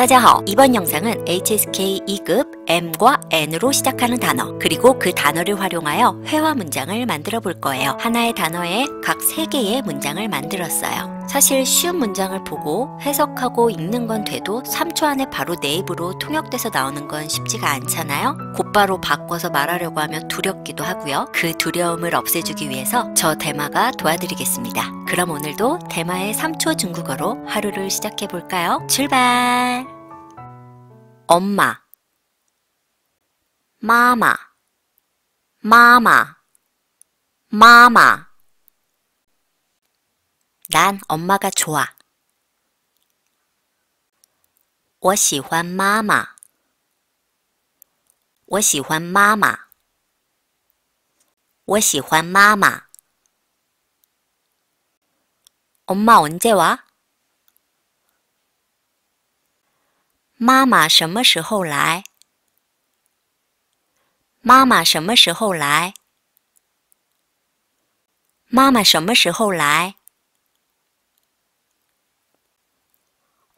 大家好, 이번 영상은 HSK 2급 M과 N으로 시작하는 단어 그리고 그 단어를 활용하여 회화 문장을 만들어 볼 거예요. 하나의 단어에 각 3개의 문장을 만들었어요. 사실 쉬운 문장을 보고 해석하고 읽는 건 돼도 3초 안에 바로 내 입으로 통역돼서 나오는 건 쉽지가 않잖아요. 곧바로 바꿔서 말하려고 하면 두렵기도 하고요. 그 두려움을 없애주기 위해서 저 대마가 도와드리겠습니다. 그럼 오늘도 대마의 3초 중국어로 하루를 시작해 볼까요? 출발! 엄마 마마 마마 마마 난엄마가좋 아。 我喜欢妈妈。我喜欢妈妈。我喜欢妈妈。엄마언제와妈妈什么时候来？妈妈什么时候来？妈妈什么时候来？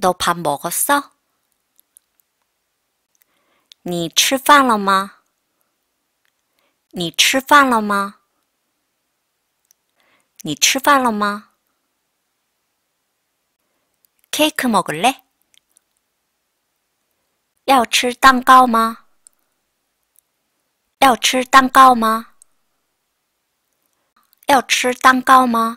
너밥 먹었어? 你吃饭了吗?你吃饭了吗?你吃饭了吗? 케이크 먹을래? 要吃蛋糕吗?要吃蛋糕吗?要吃蛋糕吗?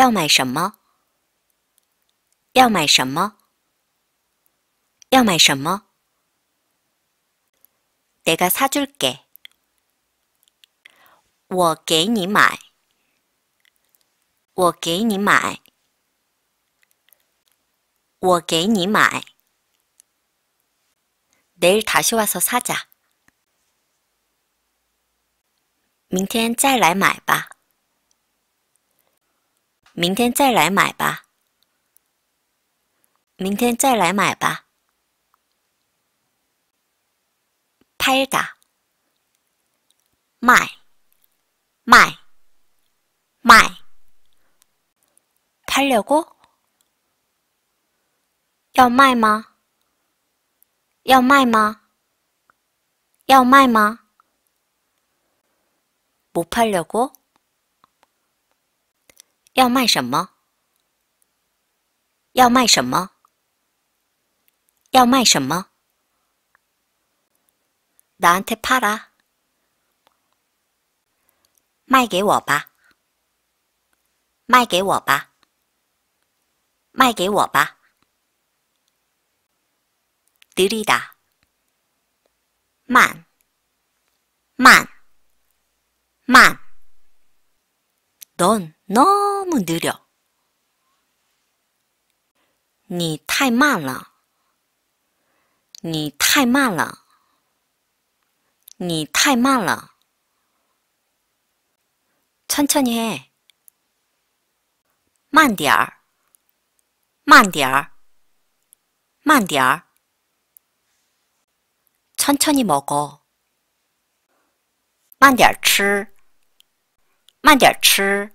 要买什么？要买什么？要买什么？내가사줄 게， 我给你买，我给你买，我给你买。내일다시와서사 자， 明天再来买吧。明天再来买吧。明天再来买吧。拍打，卖，卖，卖，팔려 고。 要卖吗？要卖吗？要卖吗？못팔려고要卖什么？要卖什么？要卖什么？나한테팔 아， 卖给我吧，卖给我吧，卖给我吧。드리 다， 만， 만， 만， 넌那么丢掉！你太慢了，你太慢了，你太慢了。천천히 해， 慢点儿，慢点儿，慢点儿。천천히먹 어， 慢点吃，慢点吃。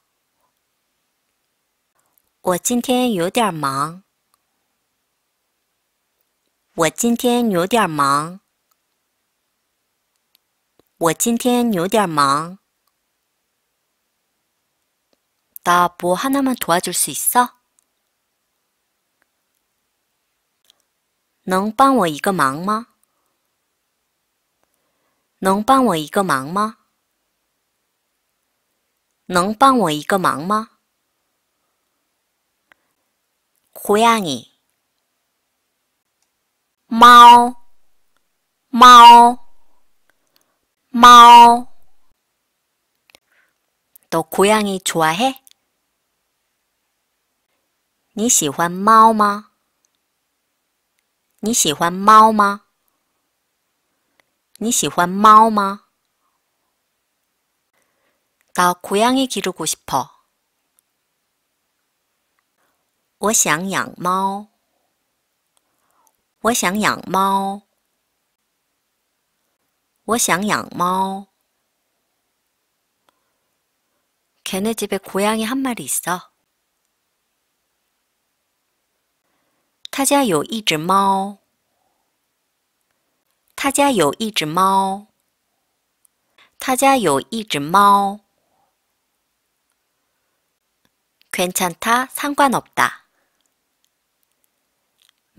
我今天有点忙。我今天有点忙。我今天有点忙。다보하남은도와줄수있어能帮我一个忙吗？能帮我一个忙吗？能帮我一个忙吗？ 고양이 마오 마너 고양이 좋아해? 你喜欢猫吗?你喜欢猫吗?你喜欢猫吗?나 고양이 기르고 싶어. 我想养猫。我想养猫。我想养猫。 걔네 집에 고양이 한 마리 있어. 他家有一只猫.他家有一只猫.他家有一只猫. 괜찮다, 상관없다.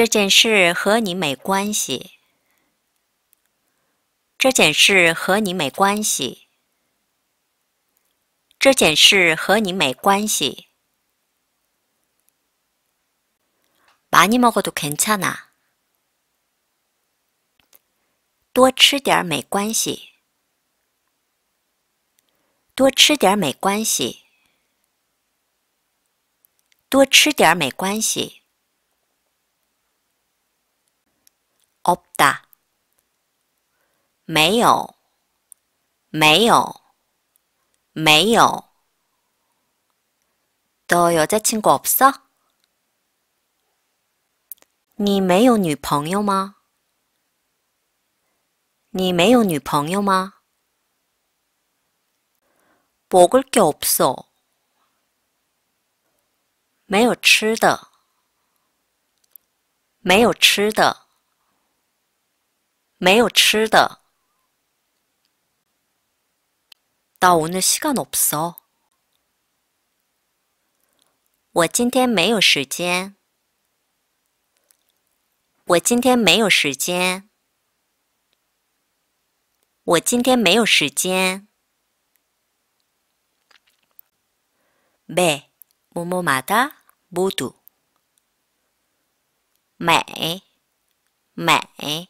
这件事和你没关系。这件事和你没关系。这件事和你没关系。많이먹어도괜찮 아。 多吃点儿没关系。多吃点儿没关系。多吃点儿没关系。없다没有，没有，没有。더여자친구없어你没有女朋友吗？你没有女朋友吗？먹을게없어没有吃的，没有吃的。没有吃的。나오늘시간없 어。 我今天没有时间。我今天没有时间。我今天没有时间。메모모马达모두美美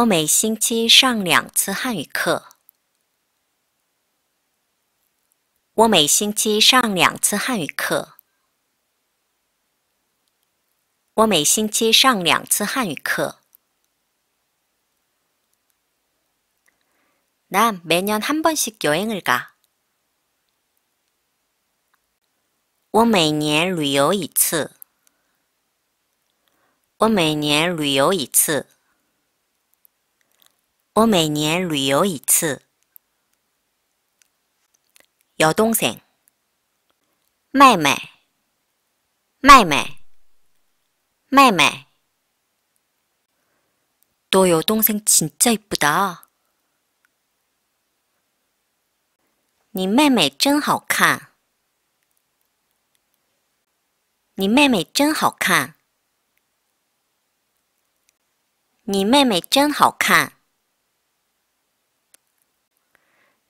我每星期上两次汉语课。我每星期上两次汉语课。我每星期上两次汉语课。나매년한번씩여행을가我每年旅游一次。我每年旅游一次。我每年旅游一次。幺东生，妹妹，妹妹，妹妹，你幺东生真真漂亮。你妹妹真好看。你妹妹真好看。你妹妹真好看。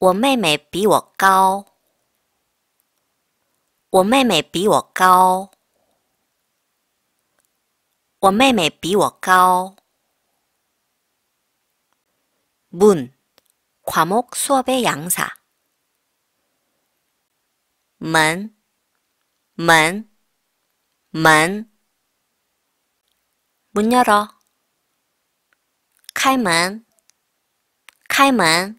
我妹妹比我高。我妹妹比我高。我妹妹比我高。 문, 과목 수업의 양사. 门,门,门.문 열어. 开门,开门.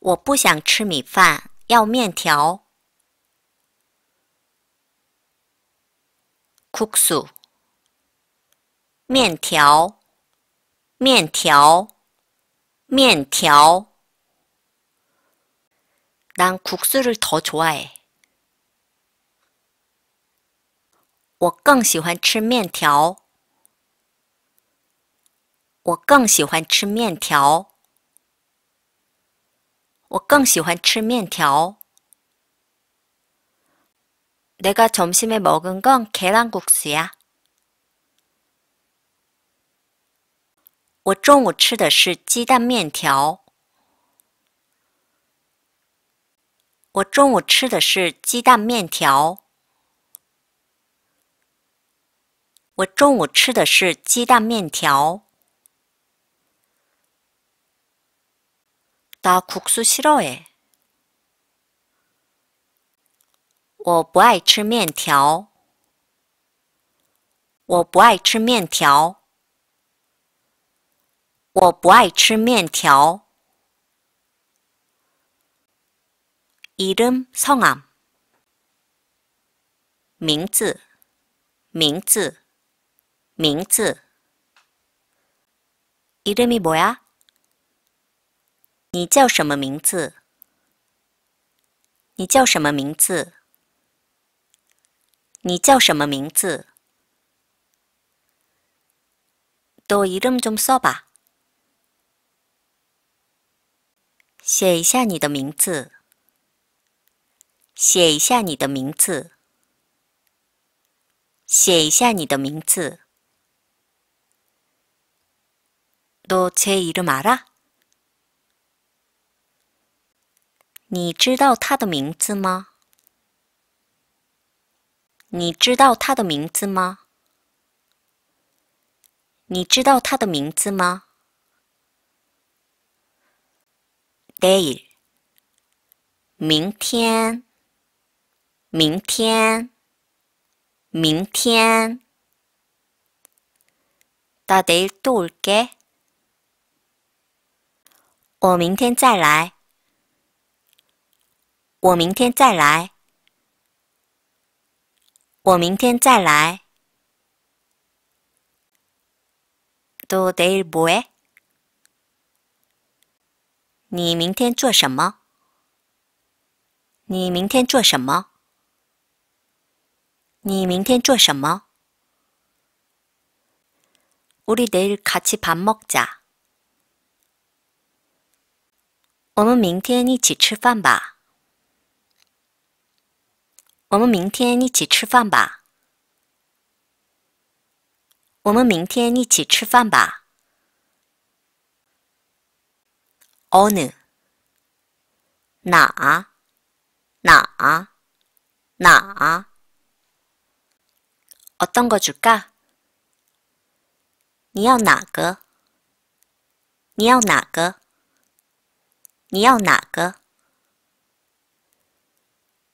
我不想吃米饭，要面条。국 수， 面条，面条，面条。난국수를더좋아 해。 我更喜欢吃面条。我更喜欢吃面条。我更喜欢吃面条。내가점심에먹은건계란국수 야。 我中午吃的是鸡蛋面条。我中午吃的是鸡蛋面条。我中午吃的是鸡蛋面条。나 국수 싫어해. 我不爱吃面条.我不爱吃面条.我不爱吃面条. 이름 성함 名字名字名字 이름이 뭐야? 你叫什么名字？你叫什么名字？你叫什么名字？多一름좀써吧。写一下你的名字。写一下你的名字。写一下你的名字。多제이름알 아？ 你知道他的名字吗？你知道他的名字吗？你知道他的名字吗？Day。明天。明天。明天。Da day d 我明天再来。我明天再来。我明天再来。都得不。a 你明天做什么？你明天做什么？你明天做什么？Uli day k a 我们明天一起吃饭吧。我们明天一起吃饭吧。我们明天一起吃饭吧。어느哪？哪？哪？어떤거줄 까？ 你要哪个？你要哪个？你要哪个？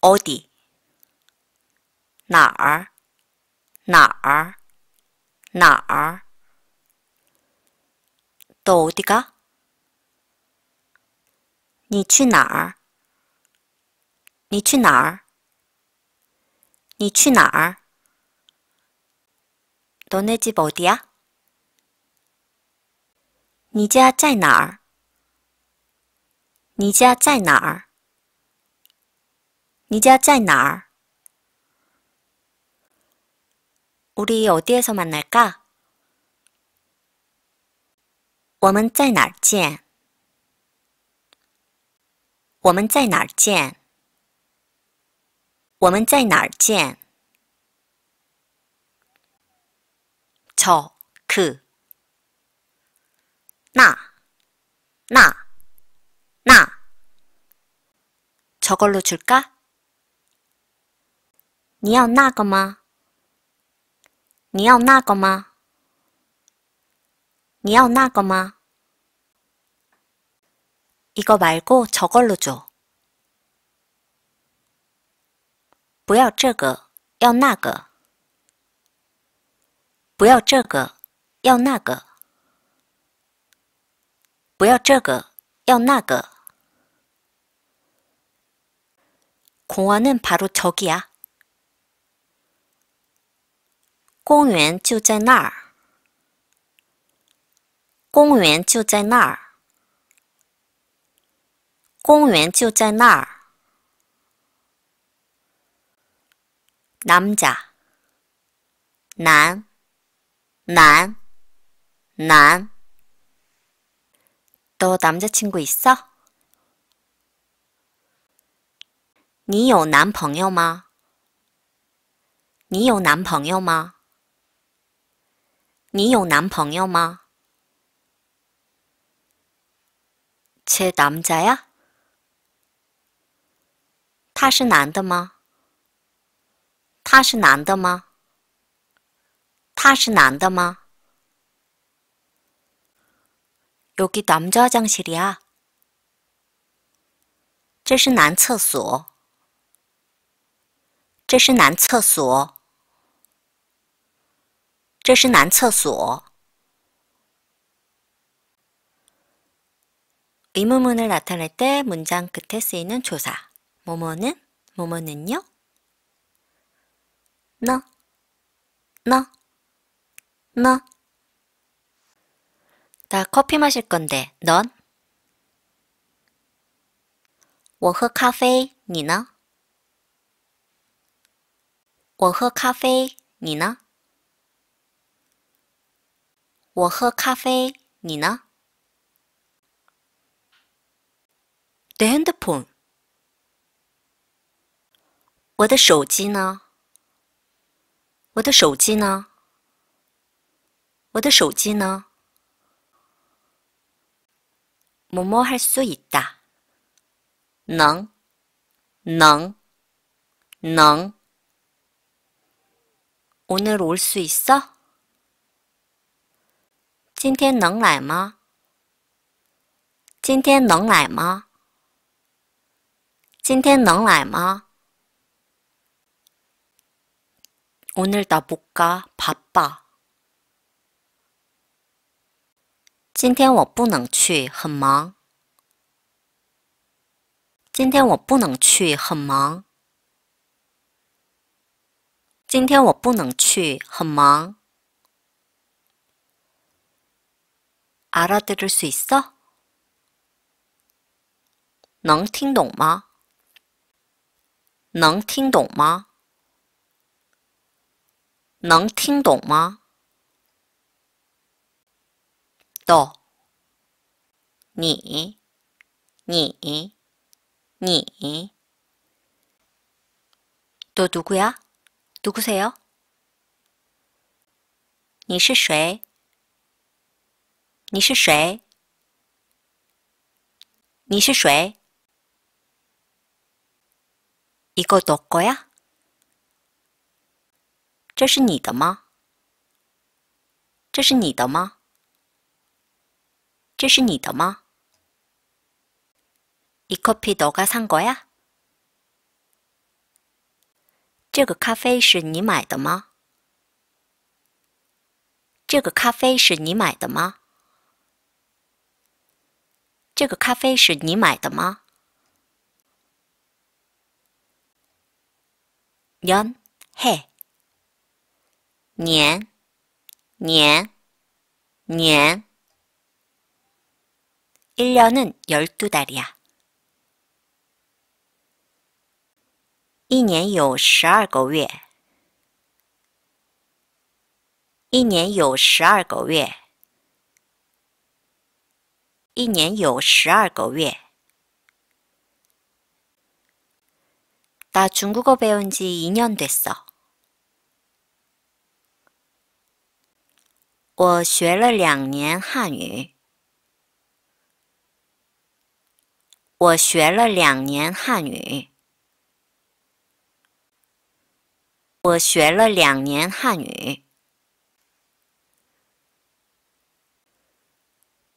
奥迪哪儿哪儿哪儿？都的个，你去哪儿？你去哪儿？你去哪儿？都哪几奥迪啊？你家在哪儿？你家在哪儿？你家在哪儿？ 우리 어디에서 만날까? 我们在哪儿见?我们在哪儿见?我们在哪儿见? 저, 그. 나, 나, 나. 저걸로 줄까? 你要那个吗？你要那个吗？你要那个吗？ 이거 말고 저걸로 줘. 不要这个,要那个.不要这个,要那个.不要这个,要那个. 공원은 바로 저기야. 公园就在那儿。公园就在那儿。公园就在那儿。남 자， 남， 남， 남。 你有男朋友吗？你有男朋友吗？你有男朋友吗？这是男的呀？他是男的吗？他是男的吗？他是男的吗？这是男厕所。这是男厕所。 这是男厕所。의문문을 나타낼 때 문장 끝에 쓰이는 조사. 뭐뭐는? 뭐뭐는요? 너, 너, 너. 나 커피 마실 건데, 넌? 我喝咖啡,你呢?我喝咖啡,你呢?我喝咖啡，你呢 s t p 我的手机呢？我的手机呢？我的手机呢？무모할수있 다。 能，能，能。오늘올수있어今天能来吗？今天能来吗？今天能来吗？오늘나못가바 빠。 今天我不能去，很忙。今天我不能去，很忙。今天我不能去，很忙。 알아들을 수 있어? 能听懂吗?能听懂吗?能听懂吗? 너, 你,你,你.너 누구야? 누구세요? 你是谁?你是谁？你是谁？个거뭐呀？这是你的吗？这是你的吗？这是你的吗？이커피너가산거 야？ 这个咖啡是你买的吗？这个咖啡是你买的吗？这个咖啡是你买的吗？년해年년년일년은열두달이 야。 一年有十二个月。一年有十二个月。一年有十二个月。我学了两年汉语。我学了两年汉语。我学了两年汉语。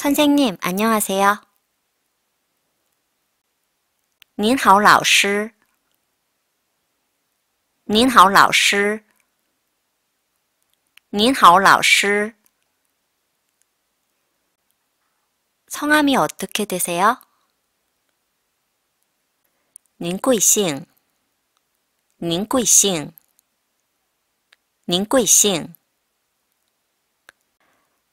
선생님, 안녕하세요. 您好,老师.您好,老师.您好,老师. 성함이 어떻게 되세요? 您贵姓?您贵姓?您贵姓?您贵姓?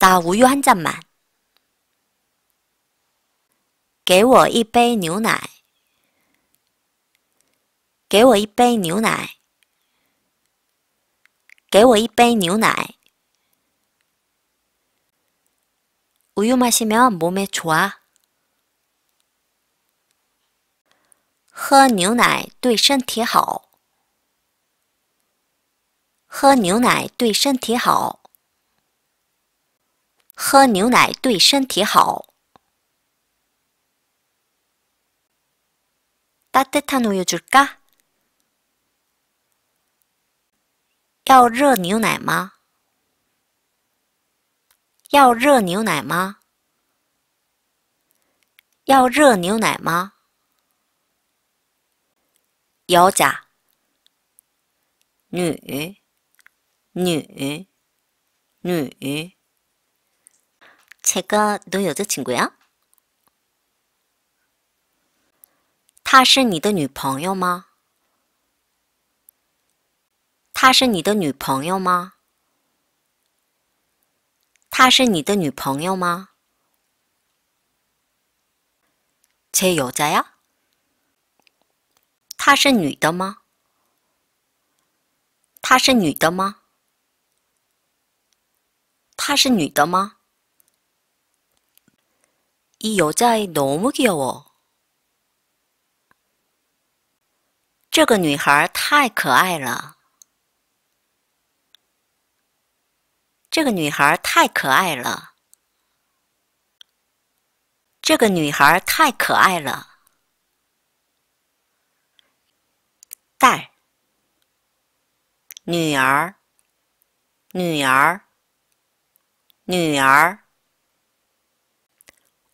다无유한满。给我一杯牛奶。给我一杯牛奶。给我一杯牛奶。우유마시면몸에좋아喝牛奶对身体好。喝牛奶对身体好。喝牛奶对身体好。达得塔努有句嘎，要热牛奶吗？要热牛奶吗？要热牛奶吗？有家女女女。这个都有在听过呀？她是你的女朋友吗？她是你的女朋友吗？她是你的女朋友吗？这有在呀？她是女的吗？她是女的吗？她是女的吗？又在多么娇哦！这个女孩太可爱了。这个女孩太可爱了。这个女孩太可爱了。但女儿，女儿，女儿。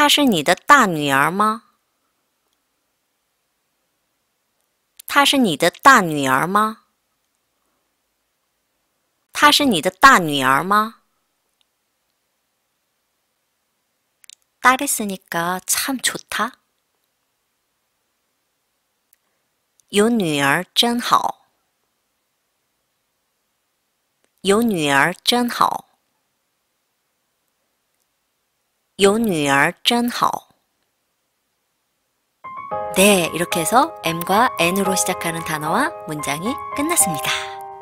她是你的大女儿吗？她是你的大女儿吗？她是你的大女儿吗？有女儿真好，有女儿真好。有女儿真好. 네, 이렇게 해서 M과 N으로 시작하는 단어와 문장이 끝났습니다.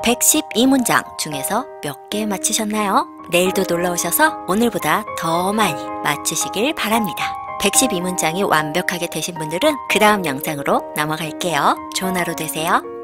112문장 중에서 몇 개 맞히셨나요? 내일도 놀러 오셔서 오늘보다 더 많이 맞히시길 바랍니다. 112문장이 완벽하게 되신 분들은 그 다음 영상으로 넘어갈게요. 좋은 하루 되세요.